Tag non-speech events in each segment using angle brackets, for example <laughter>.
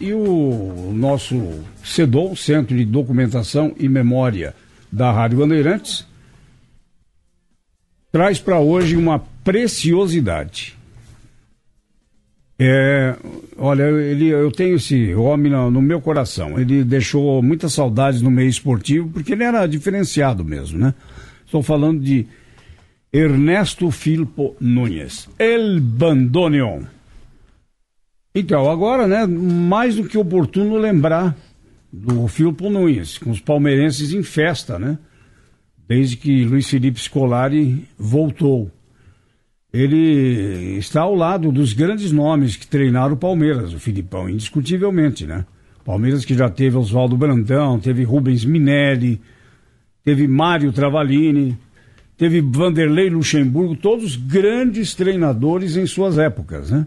E o nosso CEDOL, Centro de Documentação e Memória da Rádio Bandeirantes, traz para hoje uma preciosidade. É, olha, ele, eu tenho esse homem no, no, meu coração. Ele deixou muitas saudades no meio esportivo, porque ele era diferenciado mesmo, né? Estou falando de Ernesto Filpo Nunes, El Bandoneon. Então, agora, né, mais do que oportuno lembrar do Filipe Nunes, com os palmeirenses em festa, né? Desde que Luiz Felipe Scolari voltou. Ele está ao lado dos grandes nomes que treinaram o Palmeiras, o Filipão, indiscutivelmente, né? Palmeiras que já teve Oswaldo Brandão, teve Rubens Minelli, teve Mário Travalini, teve Vanderlei Luxemburgo, todos grandes treinadores em suas épocas, né?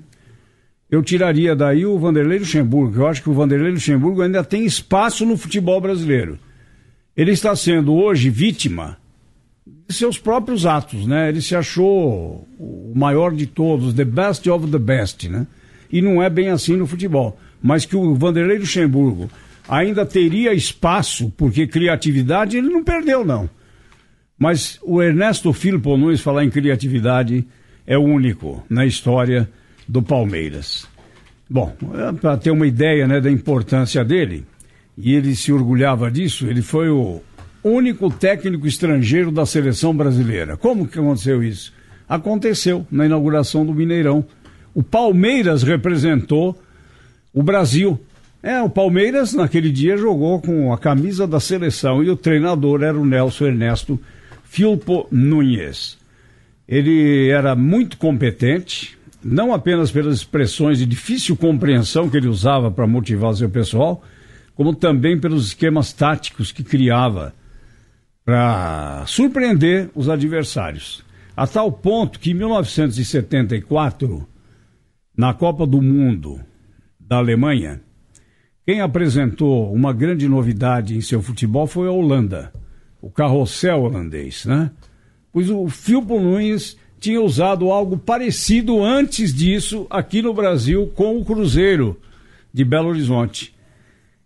eu tiraria daí o Vanderlei Luxemburgo, eu acho que o Vanderlei Luxemburgo ainda tem espaço no futebol brasileiro. Ele está sendo hoje vítima de seus próprios atos, né? Ele se achou o maior de todos, the best of the best, né? E não é bem assim no futebol. Mas que o Vanderlei Luxemburgo ainda teria espaço, porque criatividade ele não perdeu, não. Mas o Ernesto Filipo Nunes falar em criatividade é único na história do Palmeiras. Bom, é para ter uma ideia né, da importância dele, e ele se orgulhava disso, ele foi o único técnico estrangeiro da seleção brasileira. Como que aconteceu isso? Aconteceu na inauguração do Mineirão. O Palmeiras representou o Brasil. É, o Palmeiras naquele dia jogou com a camisa da seleção e o treinador era o Nelson Ernesto Filpo Nunes. Ele era muito competente, não apenas pelas expressões de difícil compreensão que ele usava para motivar seu pessoal, como também pelos esquemas táticos que criava para surpreender os adversários. A tal ponto que em 1974, na Copa do Mundo da Alemanha, quem apresentou uma grande novidade em seu futebol foi a Holanda, o carrossel holandês, né? Pois o Filpo Nunes tinha usado algo parecido antes disso aqui no Brasil com o Cruzeiro de Belo Horizonte.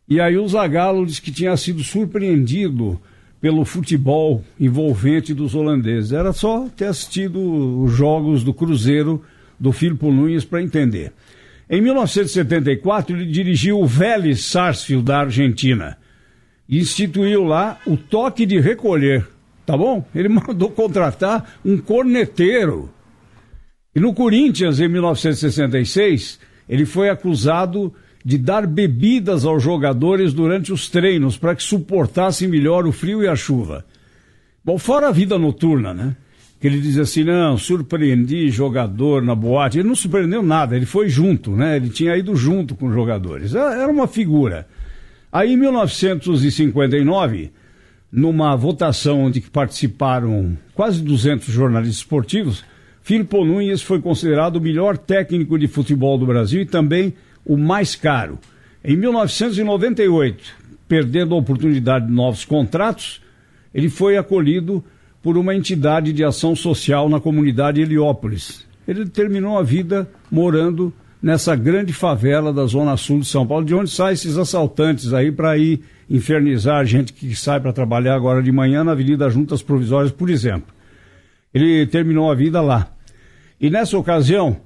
E aí o Zagallo disse que tinha sido surpreendido pelo futebol envolvente dos holandeses. Era só ter assistido os jogos do Cruzeiro do Filipe Nunes para entender. Em 1974, ele dirigiu o Vélez Sarsfield da Argentina e instituiu lá o toque de recolher tá bom? Ele <laughs> mandou contratar um corneteiro. E no Corinthians, em 1966, ele foi acusado de dar bebidas aos jogadores durante os treinos para que suportassem melhor o frio e a chuva. Bom, fora a vida noturna, né? Que ele diz assim: não, surpreendi jogador na boate. Ele não surpreendeu nada, ele foi junto, né? Ele tinha ido junto com os jogadores. É, era uma figura. Aí em 1959 numa votação onde participaram quase 200 jornalistas esportivos, Filipe Nunes foi considerado o melhor técnico de futebol do Brasil e também o mais caro. Em 1998, perdendo a oportunidade de novos contratos, ele foi acolhido por uma entidade de ação social na comunidade Heliópolis. Ele terminou a vida morando nessa grande favela da Zona Sul de São Paulo, de onde saem esses assaltantes aí para ir infernizar a gente que sai para trabalhar agora de manhã na Avenida Juntas Provisórias, por exemplo. Ele terminou a vida lá. E nessa ocasião,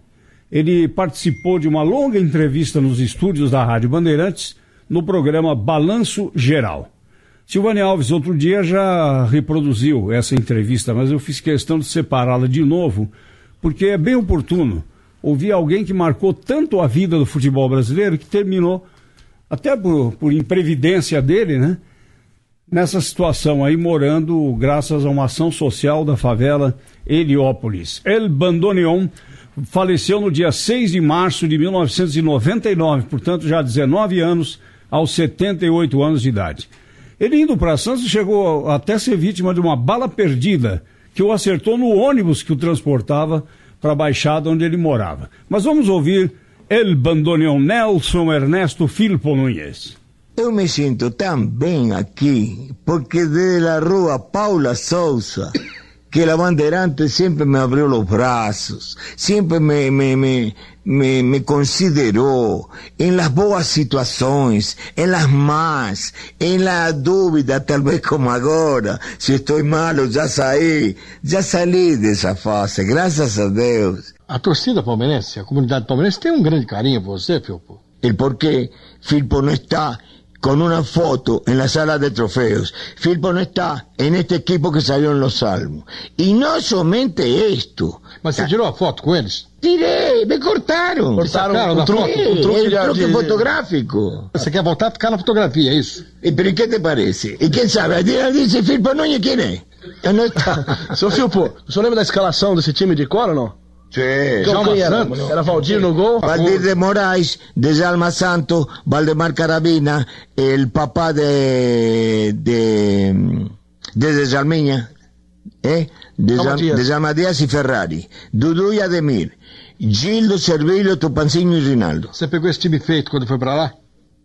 ele participou de uma longa entrevista nos estúdios da Rádio Bandeirantes no programa Balanço Geral. Silvani Alves, outro dia, já reproduziu essa entrevista, mas eu fiz questão de separá-la de novo, porque é bem oportuno ouvi alguém que marcou tanto a vida do futebol brasileiro que terminou, até por, por imprevidência dele, né? Nessa situação aí, morando graças a uma ação social da favela Heliópolis. El Bandoneon faleceu no dia 6 de março de 1999, portanto já há 19 anos, aos 78 anos de idade. Ele indo para Santos chegou até ser vítima de uma bala perdida que o acertou no ônibus que o transportava para a Baixada onde ele morava. Mas vamos ouvir El Bandoneon Nelson Ernesto Filipo Nunes. Eu me sinto tão bem aqui, porque desde a rua Paula Souza que la banderante siempre me abrió los brazos, siempre me, me, me, me, me consideró en las boas situaciones, en las más, en la dúvida, tal vez como ahora, si estoy malo, ya saí, ya salí de esa fase, gracias a Dios. A torcida palmeirense, a comunidade palmeirense tem um grande carinho por você, Filpo. E por quê? Filpo não está con una foto en la sala de trofeos. Firpo no está en este equipo que salió en los Salmos. Y no somente esto. Mas você tirou a foto com eles? Tirei, me cortaram. Cortaram o truque, é, o truque, truque de... fotográfico. Você quer voltar a ficar na fotografia, é isso? E eh, pero que te parece? E quem sabe? Adriano disse Firpo Nunes, quem é? Eu não está. <laughs> Seu Firpo, o senhor lembra da escalação desse time de cola não? Sí, Calcaia, era Valdir no gol. Valdir de Moraes, Desalma Santo, Valdemar Carabina, el papá de, de, de Desalminha, eh? Desal Desalma Dias e Ferrari, Dudu e Ademir, Gildo, Servilho, Tupancinho e Rinaldo. Você pegou esse time feito quando foi para lá?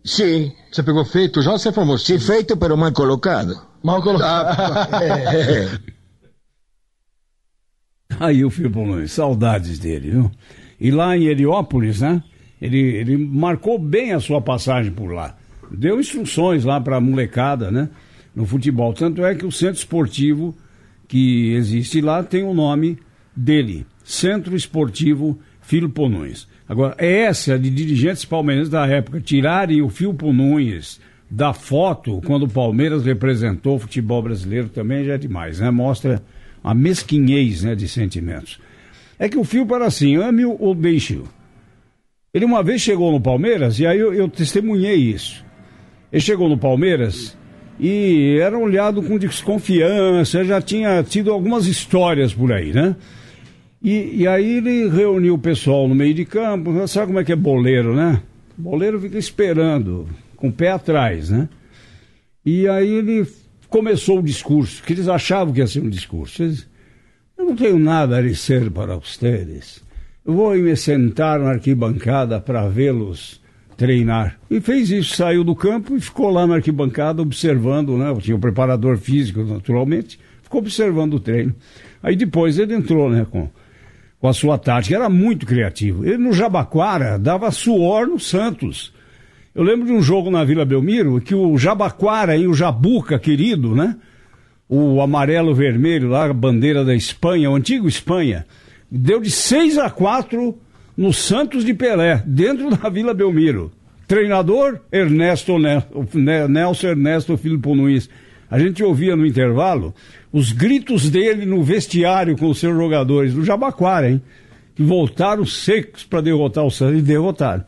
Sim. Você pegou feito já ou você é formou? Sim, feito, pero mal colocado. Mal colocado. Ah, é. <laughs> <laughs> <laughs> Aí o Firbolone, saudades dele, viu? E lá em Heliópolis, né? Ele, ele marcou bem a sua passagem por lá. Deu instruções lá para a molecada, né? No futebol. Tanto é que o centro esportivo que existe lá tem o nome dele: Centro Esportivo Filpo Nunes. Agora, é essa de dirigentes palmeirenses da época tirarem o Filpo Nunes da foto quando o Palmeiras representou o futebol brasileiro também já é demais, né? Mostra a mesquinhez né, de sentimentos. É que o fio para assim, ame-o ou deixe-o. Ele uma vez chegou no Palmeiras, e aí eu, eu testemunhei isso. Ele chegou no Palmeiras e era olhado com desconfiança, já tinha tido algumas histórias por aí, né? E, e, aí ele reuniu o pessoal no meio de campo, sabe como é que é boleiro, né? Boleiro fica esperando, com o pé atrás, né? E aí ele começou o discurso, que eles achavam que ia ser um discurso. Eles, eu não tenho nada a dizer para vocês. Eu vou me sentar na arquibancada para vê-los treinar. E fez isso, saiu do campo e ficou lá na arquibancada observando, né? Tinha o um preparador físico, naturalmente, ficou observando o treino. Aí depois ele entrou, né, com, com a sua tática, era muito criativo. Ele no Jabaquara dava suor no Santos. Eu lembro de um jogo na Vila Belmiro que o Jabaquara e o Jabuca, querido, né? O amarelo-vermelho lá, a bandeira da Espanha, o antigo Espanha, deu de 6 a 4 no Santos de Pelé, dentro da Vila Belmiro. Treinador, Ernesto Nelson Ernesto Filipe Nunes. A gente ouvia no intervalo os gritos dele no vestiário com os seus jogadores do Jabaquara, hein? Que voltaram secos para derrotar o Santos e derrotaram.